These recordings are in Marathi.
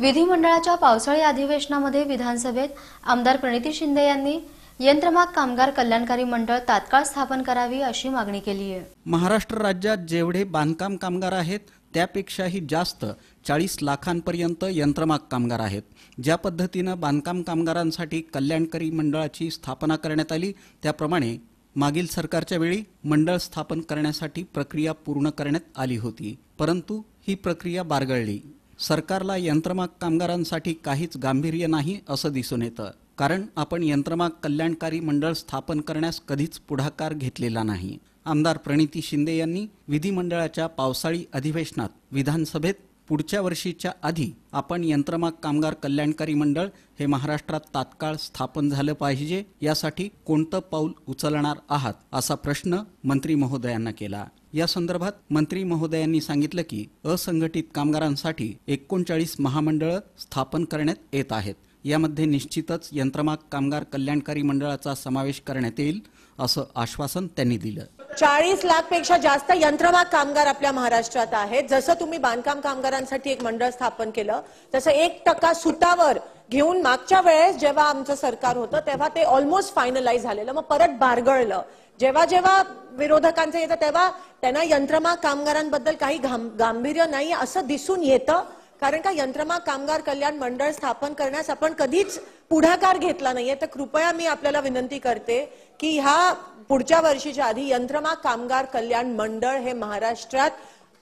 विधिमंडळाच्या पावसाळी अधिवेशनामध्ये विधानसभेत आमदार प्रणिती शिंदे यांनी यंत्रमाग कामगार कल्याणकारी मंडळ तात्काळ स्थापन करावी अशी मागणी केली आहे महाराष्ट्र राज्यात जेवढे बांधकाम कामगार आहेत त्यापेक्षाही जास्त चाळीस लाखांपर्यंत यंत्रमाग कामगार आहेत ज्या पद्धतीनं बांधकाम कामगारांसाठी कल्याणकारी मंडळाची स्थापना करण्यात आली त्याप्रमाणे मागील सरकारच्या वेळी मंडळ स्थापन करण्यासाठी प्रक्रिया पूर्ण करण्यात आली होती परंतु ही प्रक्रिया बारगळली सरकारला यंत्रमाग कामगारांसाठी काहीच गांभीर्य नाही असं दिसून येतं कारण आपण यंत्रमाग कल्याणकारी मंडळ स्थापन करण्यास कधीच पुढाकार घेतलेला नाही आमदार प्रणिती शिंदे यांनी विधिमंडळाच्या पावसाळी अधिवेशनात विधानसभेत पुढच्या वर्षीच्या आधी आपण यंत्रमाग कामगार कल्याणकारी मंडळ हे महाराष्ट्रात तात्काळ स्थापन झालं पाहिजे यासाठी कोणतं पाऊल उचलणार आहात असा प्रश्न मंत्री महोदयांना केला या संदर्भात मंत्री महोदयांनी सांगितलं की असंघटित कामगारांसाठी एकोणचाळीस महामंडळ स्थापन करण्यात येत आहेत यामध्ये निश्चितच यंत्रमाग कामगार कल्याणकारी मंडळाचा समावेश करण्यात येईल असं आश्वासन त्यांनी दिलं चाळीस लाख पेक्षा जास्त यंत्रमाग कामगार आपल्या महाराष्ट्रात आहेत जसं तुम्ही बांधकाम कामगारांसाठी एक मंडळ स्थापन केलं तसं एक टक्का सुतावर घेऊन मागच्या वेळेस जेव्हा आमचं सरकार होतं तेव्हा ते ऑलमोस्ट फायनलाइज झालेलं मग परत बारगळलं जेव्हा जेव्हा विरोधकांचं येतं तेव्हा त्यांना यंत्रमाग कामगारांबद्दल काही गांभीर्य नाही असं दिसून येतं कारण का यंत्रमाग कामगार कल्याण मंडळ स्थापन करण्यास आपण कधीच पुढाकार घेतला नाहीये तर कृपया मी आपल्याला विनंती करते की ह्या पुढच्या वर्षीच्या आधी यंत्रमा कामगार कल्याण मंडळ हे महाराष्ट्रात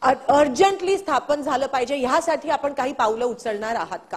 अर्जंटली स्थापन झालं पाहिजे ह्यासाठी आपण काही पावलं उचलणार आहात का